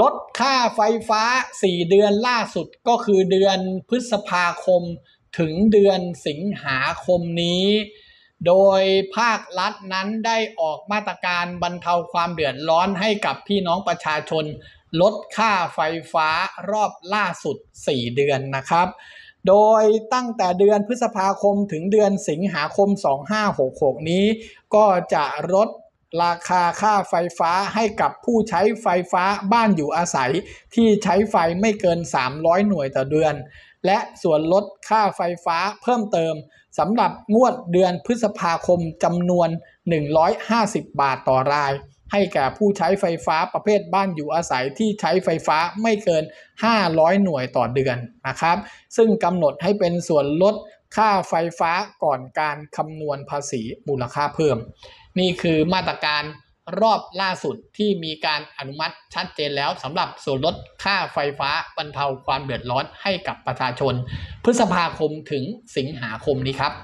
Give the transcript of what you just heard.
ลดค่าไฟฟ้า 4 เดือนล่าสุดก็คือเดือนพฤษภาคมถึงเดือนสิงหาคมนี้ โดยภาครัฐนั้นได้ออกมาตรการบรรเทาความเดือดร้อนให้กับพี่น้องประชาชน ลดค่าไฟฟ้ารอบล่าสุด 4 เดือนนะครับ โดยตั้งแต่เดือนพฤษภาคมถึงเดือนสิงหาคม 2566นี้ ก็จะลดราคา ค่าไฟฟ้าให้กับผู้ใช้ไฟฟ้าบ้านอยู่อาศัย ที่ใช้ไฟไม่เกิน 300 หน่วยต่อเดือน และส่วนลดค่าไฟฟ้าเพิ่มเติมสำหรับงวดเดือนพฤษภาคมจำนวน 150 บาทต่อราย ให้แก่ผู้ใช้ไฟฟ้าประเภทบ้านอยู่อาศัยที่ใช้ไฟฟ้าไม่เกิน 500 หน่วยต่อเดือนนะครับ ซึ่งกำหนดให้เป็นส่วนลดค่าไฟฟ้าก่อนการคำนวณภาษีมูลค่าเพิ่ม นี่คือมาตรการรอบล่าสุดที่มีการอนุมัติชัดเจนแล้ว สำหรับส่วนลดค่าไฟฟ้าบรรเทาความเดือดร้อนให้กับประชาชน พฤษภาคมถึงสิงหาคมนี้ครับ